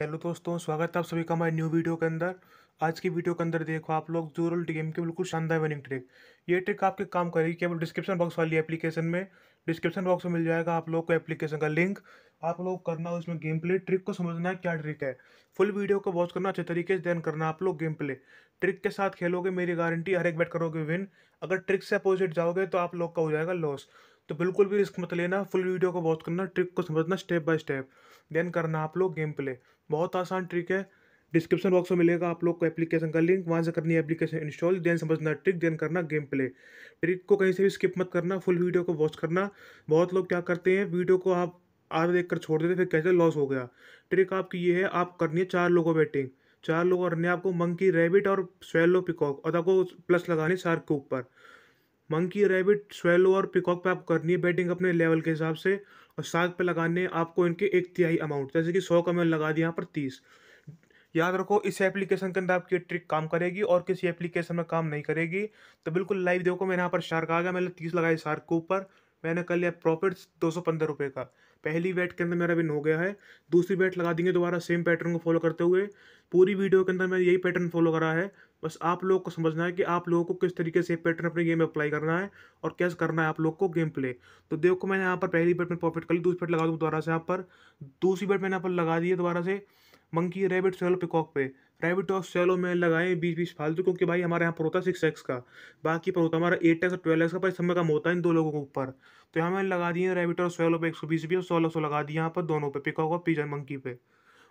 hello दोस्तों स्वागत है आप सभी का हमारे न्यू वीडियो के अंदर आज की वीडियो के अंदर देखो आप लोग जोरल गेम के बिल्कुल शानदार विनिंग ट्रिक ये ट्रिक आपके काम करेगी केवल डिस्क्रिप्शन बॉक्स वाली एप्लीकेशन में डिस्क्रिप्शन बॉक्स में मिल जाएगा आप लोग को एप्लीकेशन का लिंक आप लोग करना उसमें गेम प्ले ट्रिक को समझना है क्या ट्रिक है फुल वीडियो को वॉच करना अच्छे तरीके से देन करना आप लोग गेम प्ले ट्रिक के साथ खेलोगे मेरी गारंटी हर एक बैट करोगे विन अगर ट्रिक से अपोजिट जाओगे तो आप लोग का हो जाएगा लॉस तो बिल्कुल भी रिस्क मत लेना फुल वीडियो को बहुत करना ट्रिक को समझना स्टेप बाय स्टेप देन करना आप लोग गेम प्ले बहुत आसान ट्रिक है डिस्क्रिप्शन बॉक्स में मिलेगा आप लोग को एप्लीकेशन का लिंक वहाँ से करनी है एप्लीकेशन इंस्टॉल देन समझना ट्रिक देन करना गेम प्ले ट्रिक को कहीं से भी स्किप मत करना फुल वीडियो को वॉच करना बहुत लोग क्या करते हैं वीडियो को आप आधा देख कर छोड़ देते फिर कैसे लॉस हो गया ट्रिक आपकी ये है आप करनी है चार लोगों बैटिंग चार लोगों करनी है आपको मंकी रैबिट और स्वेलो पिकॉक और आपको प्लस लगानी शार्क के ऊपर मंकी रैबिट स्वेलो और पिकॉक पे आपको करनी है बैटिंग अपने लेवल के हिसाब से और साग पे लगाने आपको इनके एक तिहाई अमाउंट जैसे कि सौ का मैंने लगा दिया यहाँ पर तीस याद रखो इस एप्लीकेशन के अंदर आपकी ट्रिक काम करेगी और किसी एप्लीकेशन में काम नहीं करेगी तो बिल्कुल लाइव देखो मैंने यहाँ पर शार्क आ गया मैंने तीस लगाया शार्क के ऊपर मैंने कर लिया प्रॉफिट दो सौ पंद्रह रुपये का पहली बैट के अंदर मेरा विन हो गया है दूसरी बैट लगा देंगे दोबारा सेम पैटर्न को फॉलो करते हुए पूरी वीडियो के अंदर मैंने यही पैटर्न फॉलो करा है बस आप लोग को समझना है कि आप लोगों को किस तरीके से पैटर्न अपने गेम में अप्लाई करना है और कैसे करना है आप लोग को गेम प्ले तो देखो मैंने यहाँ पर पहली बैट में प्रॉफिट कर ली दूसरी बैट लगा दूँ दोबारा से यहाँ पर दूसरी बैट मैंने यहाँ पर लगा दी है दोबारा से मंकी रैबिट सेलो पिकॉक पे रैबिट और सेलो में लगाए बीस बीस फालतू क्योंकि भाई हमारे यहाँ पर होता है सिक्स एक्स का बाकी पर होता हमारा एट एक्स और ट्वेल्व एक्स का पर समय कम होता है इन दो लोगों के ऊपर तो यहाँ मैंने लगा दिए रैबिट और सेलो पे एक सौ बीस भी और सोलह सौ लगा दिए यहाँ पर दोनों पे पिकॉक और पिजन मंकी पे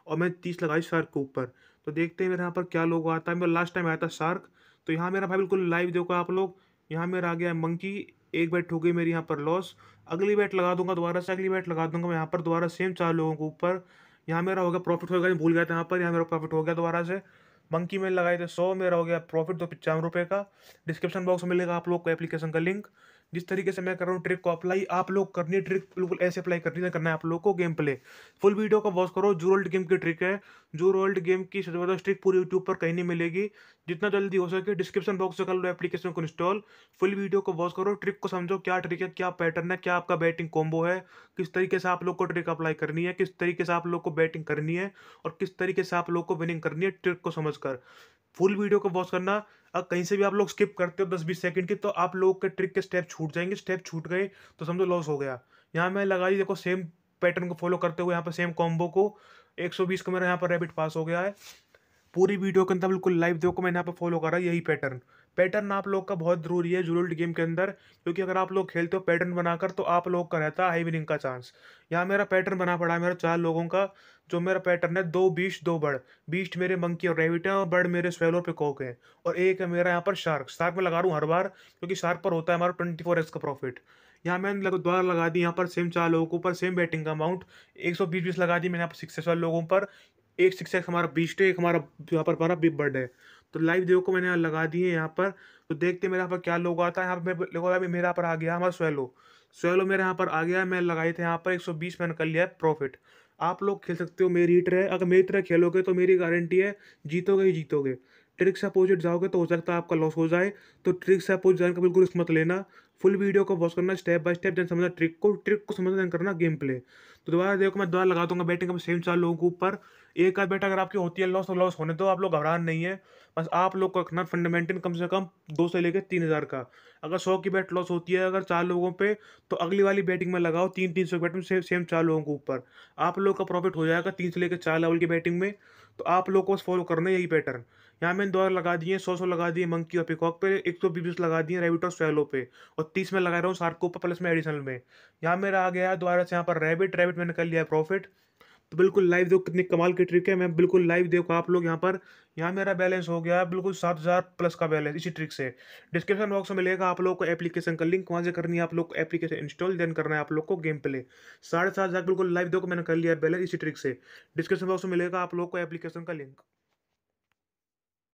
और मैं तीस लगाई शार्क के ऊपर तो देखते हैं मेरे यहाँ पर क्या लोग आता है मेरा लास्ट टाइम आया था शार्क तो यहाँ मेरा भाई बिल्कुल लाइव देखो आप लोग यहाँ मेरा आ गया मंकी एक बैट हो गई मेरी यहाँ पर लॉस अगली बैट लगा दूंगा दोबारा से अगली बैट लगा दूंगा मैं यहाँ पर दोबारा सेम चार लोगों के ऊपर यहाँ मेरा हो गया प्रॉफिट हो गया भूल गया था यहाँ पर यहाँ मेरा प्रॉफिट हो गया दोबारा से मंकी में लगाए थे सौ मेरा हो गया प्रॉफिट दो पचानवे रुपये का डिस्क्रिप्शन बॉक्स में मिलेगा आप लोग को एप्लीकेशन का लिंक जिस तरीके से मैं कर रहा हूँ ट्रिक को अप्लाई आप लोग करनी है ट्रिक बिल्कुल ऐसे अप्लाई करनी है करना है आप लोग को गेम प्ले फुल वीडियो का वॉच करो जो रोल्ड गेम की ट्रिक है जू रोल्ड गेम की ज़बरदस्त ट्रिक पूरी यूट्यूब पर कहीं नहीं मिलेगी जितना जल्दी हो सके डिस्क्रिप्शन बॉक्स से कर लो एप्लीकेशन को इंस्टॉल फुल वीडियो को वॉच करो ट्रिक को समझो क्या ट्रिक है क्या पैटर्न है क्या आपका बैटिंग कॉम्बो है किस तरीके से आप लोग को ट्रिक अप्लाई करनी है किस तरीके से आप लोग को बैटिंग करनी है और किस तरीके से आप लोग को विनिंग करनी है ट्रिक को समझ कर फुल वीडियो को वॉच करना अगर कहीं से भी आप लोग स्किप करते हो दस बीस सेकंड की तो आप लोग के ट्रिक के स्टेप छूट जाएंगे स्टेप छूट गए तो समझो लॉस हो गया यहाँ मैं लगा ली देखो सेम पैटर्न को फॉलो करते हुए यहाँ पर सेम कॉम्बो को 120 का मेरा यहाँ पर रैबिट पास हो गया है पूरी वीडियो के अंदर बिल्कुल लाइव देखो मैंने यहाँ पर फॉलो करा यही पैटर्न पैटर्न आप लोग का बहुत जरूरी है जूरल्ड गेम के अंदर क्योंकि अगर आप लोग खेलते हो पैटर्न बनाकर तो आप लोग का रहता है हाई विनिंग का चांस यहाँ मेरा पैटर्न बना पड़ा है मेरा चार लोगों का जो मेरा पैटर्न है दो बीस दो बर्ड बीस मेरे मंकी और रेविट हैं और बर्ड मेरे स्वेलो पे कोक है और एक है मेरा यहाँ पर शार्क शार्क में लगा रहा हूँ हर बार क्योंकि शार्क पर होता है हमारा ट्वेंटी फोर का प्रॉफिट यहाँ मैंने लग द्वारा लगा दी यहाँ पर सेम चार लोगों के ऊपर सेम बैटिंग का अमाउंट एक सौ बीस बीस लगा दी मैंने यहाँ पर सिक्स लोगों पर एक सिक्स एक्स हमारा बीस एक हमारा यहाँ पर हमारा बिग बर्थडे है तो लाइव देखो मैंने यहाँ लगा दिए यहाँ पर तो देखते मेरे यहाँ पर क्या लोग आता है यहाँ पर लोग अभी मेरे यहाँ पर आ गया हमारा स्वेलो स्वेलो मेरे यहाँ पर आ गया मैं लगाए थे यहाँ पर एक सौ बीस मैंने कर लिया है प्रॉफिट आप लोग खेल सकते हो मेरी तरह अगर मेरी तरह खेलोगे तो मेरी गारंटी है जीतोगे ही जीतोगे ट्रिक्स अपोजिट जाओगे तो हो सकता है आपका लॉस हो जाए तो ट्रिक से अपोजिट जाने का बिल्कुल रिस्क मत लेना फुल वीडियो को वॉच करना स्टेप बाय स्टेप देन समझना ट्रिक को ट्रिक को समझना देन करना गेम प्ले तो दोबारा देखो मैं दोबारा लगा दूंगा बैटिंग सेम चार लोगों के ऊपर एक आध बैट अगर आपकी होती है लॉस तो लॉस होने दो तो आप लोग घबरा नहीं है बस आप लोग को रखना फंडामेंटल कम से कम दो से लेकर तीन हज़ार का अगर सौ की बैट लॉस होती है अगर चार लोगों पे तो अगली वाली बैटिंग में लगाओ तीन तीन सौ बैट में से, सेम चार लोगों के ऊपर आप लोग का प्रॉफिट हो जाएगा तीन से लेकर चार लेवल की बैटिंग में तो आप लोग को फॉलो करना है यही पैटर्न यहाँ मैंने दो लगा दिए सौ सौ लगा दिए मंकी और पिकॉक पे एक सौ बीस लगा दिए रेविटॉस और पे और और तीस में लगा रहा हूँ शार्क के ऊपर प्लस में एडिशनल में यहाँ मेरा आ गया दोबारा से यहाँ पर रैबिट रैबिट मैंने कर लिया प्रॉफिट तो बिल्कुल लाइव देखो कितनी कमाल की ट्रिक है मैं बिल्कुल लाइव देखो आप लोग यहाँ पर यहाँ मेरा बैलेंस हो गया बिल्कुल सात हज़ार प्लस का बैलेंस इसी ट्रिक से डिस्क्रिप्शन बॉक्स में मिलेगा आप लोग को एप्लीकेशन का लिंक वहाँ से करनी है आप लोग को एप्लीकेशन इंस्टॉल देन करना है आप लोग को गेम प्ले साढ़े सात हज़ार बिल्कुल लाइव देखो मैंने कर लिया बैलेंस इसी ट्रिक से डिस्क्रिप्शन बॉक्स में मिलेगा आप लोग को एप्लीकेशन का लिंक